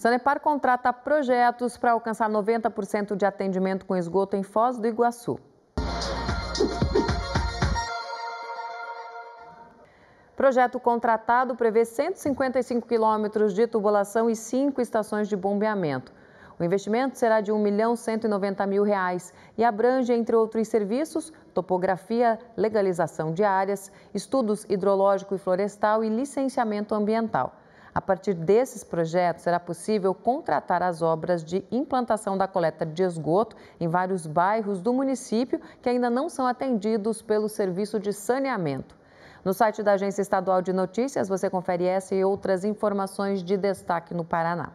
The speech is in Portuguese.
Sanepar contrata projetos para alcançar 90% de atendimento com esgoto em Foz do Iguaçu. Projeto contratado prevê 155 quilômetros de tubulação e cinco estações de bombeamento. O investimento será de R$ 1.190.000 reais e abrange, entre outros serviços, topografia, legalização de áreas, estudos hidrológico e florestal e licenciamento ambiental. A partir desses projetos, será possível contratar as obras de implantação da coleta de esgoto em vários bairros do município que ainda não são atendidos pelo serviço de saneamento. No site da Agência Estadual de Notícias, você confere essa e outras informações de destaque no Paraná.